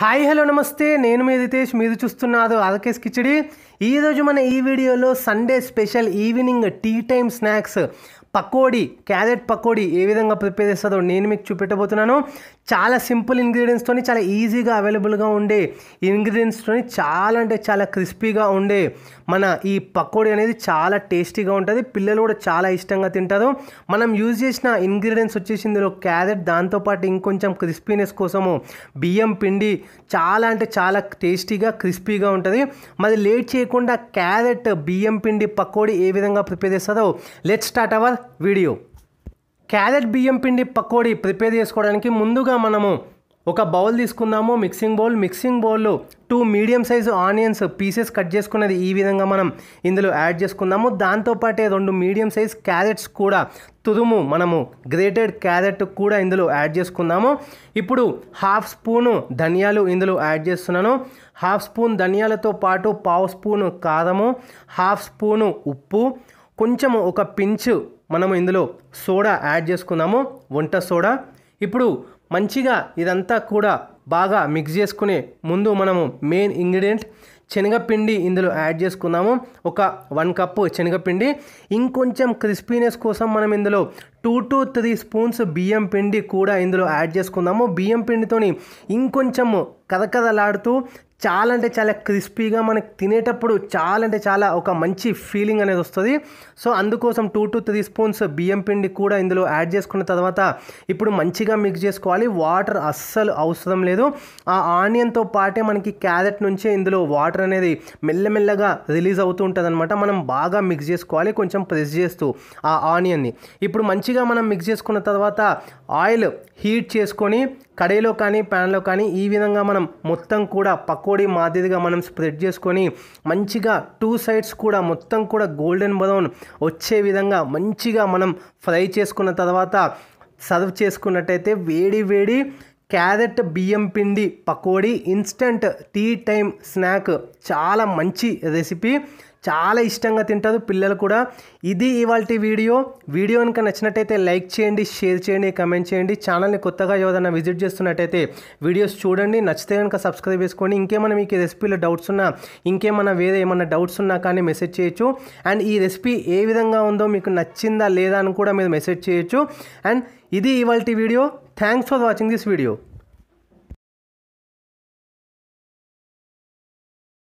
hi hello నమస్తే నేను మీ రితేష్ మీరు చూస్తున్నారు ఆర్కేస్ కిచడి ఈరోజు మన ఈ వీడియోలో Sunday special evening tea time snacks pakodi carrot pakodi ఏ విధంగా ప్రిపేర్ చేస్తుందో నేను మీకు చూపెట్టబోతున్నాను చాలా సింపుల్ ఇంగ్రీడియంట్స్తోని చాలా ఈజీగా అవైలబుల్గా ఉండే ఇంగ్రీడియంట్స్తోని చాలా అంటే చాలా క్రిస్పీగా ఉండే మన ఈ పకోడీ అనేది చాలా టేస్టీగా ఉంటుంది పిల్లలు కూడా చాలా ఇష్టంగా తింటారు మనం యూజ్ చేసిన ఇంగ్రీడియంట్స్ వచ్చేసి ఇందులో క్యారెట్ దాంతోపాటు ఇంకొంచెం క్రిస్పీనెస్ కోసము బియ్యం పిండి చాలా అంటే చాలా టేస్టీగా క్రిస్పీగా ఉంటుంది మరి లేట్ చేయకుండా క్యారెట్ బియ్యం పిండి పకోడీ ఏ విధంగా ప్రిపేర్ చేస్తుందో let start our video carrot బియ్యం పిండి పకోడీ ప్రిపేర్ చేసుకోవడానికి ముందుగా మనము ఒక బౌల్ తీసుకుందాము మిక్సింగ్ బౌల్ మిక్సింగ్ బౌల్లో two medium size onions pieces cut చేసుకున్నది ఈ విధంగా మనం ఇందులో యాడ్ చేసుకుందాము దాంతోపాటే రెండు మీడియం సైజ్ క్యారెట్స్ కూడా తుదుము మనము గ్రేటెడ్ క్యారెట్ కూడా ఇందులో యాడ్ చేసుకుందాము ఇప్పుడు హాఫ్ స్పూను ధనియాలు ఇందులో యాడ్ చేస్తున్నాను హాఫ్ స్పూన్ ధనియాలతో పాటు పావు స్పూను కారము హాఫ్ స్పూను ఉప్పు కొంచెం ఒక పించు మనము ఇందులో సోడా యాడ్ చేసుకుందాము వంట సోడా ఇప్పుడు మంచిగా ఇదంతా కూడా బాగా మిక్స్ చేసుకునే ముందు మనము మెయిన్ ఇంగ్రీడియంట్ శనగపిండి ఇందులో యాడ్ చేసుకున్నాము ఒక వన్ కప్పు శనగపిండి ఇంకొంచెం క్రిస్పీనెస్ కోసం మనం ఇందులో టూ టు త్రీ స్పూన్స్ బియ్యం పిండి కూడా ఇందులో యాడ్ చేసుకుందాము బియ్యం పిండితోని ఇంకొంచెము కదకదలాడుతూ చాలా అంటే చాలా క్రిస్పీగా మనకి తినేటప్పుడు చాలా అంటే చాలా ఒక మంచి ఫీలింగ్ అనేది వస్తుంది సో అందుకోసం టూ టు త్రీ స్పూన్స్ బియ్యం పిండి కూడా ఇందులో యాడ్ చేసుకున్న తర్వాత ఇప్పుడు మంచిగా మిక్స్ చేసుకోవాలి వాటర్ అస్సలు అవసరం లేదు ఆ ఆనియన్తో పాటే మనకి క్యారెట్ నుంచే ఇందులో వాటర్ అనేది మెల్లమెల్లగా రిలీజ్ అవుతూ అనమాట మనం బాగా మిక్స్ చేసుకోవాలి కొంచెం ప్రెస్ చేస్తూ ఆ ఆనియన్ని ఇప్పుడు మంచిగా మనం మిక్స్ చేసుకున్న తర్వాత ఆయిల్ హీట్ చేసుకొని కడాయిలో కానీ ప్యాన్లో కానీ ఈ విధంగా మనం మొత్తం కూడా పకోడీ మాదిరిగా మనం స్ప్రెడ్ చేసుకొని మంచిగా టూ సైడ్స్ కూడా మొత్తం కూడా గోల్డెన్ బ్రౌన్ వచ్చే విధంగా మంచిగా మనం ఫ్రై చేసుకున్న తర్వాత సర్వ్ చేసుకున్నట్టయితే వేడి వేడి క్యారెట్ బియ్యం పిండి pakodi instant tea time snack చాలా మంచి రెసిపీ చాలా ఇష్టంగా తింటారు పిల్లలు కూడా ఇది ఇవాళ వీడియో వీడియో కనుక నచ్చినట్టయితే లైక్ చేయండి షేర్ చేయండి కమెంట్ చేయండి ఛానల్ని కొత్తగా ఎవరైనా విజిట్ చేస్తున్నట్టయితే వీడియోస్ చూడండి నచ్చితే కనుక సబ్స్క్రైబ్ చేసుకోండి ఇంకేమైనా మీకు రెసిపీలో డౌట్స్ ఉన్నా ఇంకేమైనా వేరే ఏమైనా డౌట్స్ ఉన్నా కానీ మెసేజ్ చేయొచ్చు అండ్ ఈ రెసిపీ ఏ విధంగా ఉందో మీకు నచ్చిందా లేదా అని కూడా మీరు మెసేజ్ చేయొచ్చు అండ్ ఇది ఇవాళ video thanks for watching this video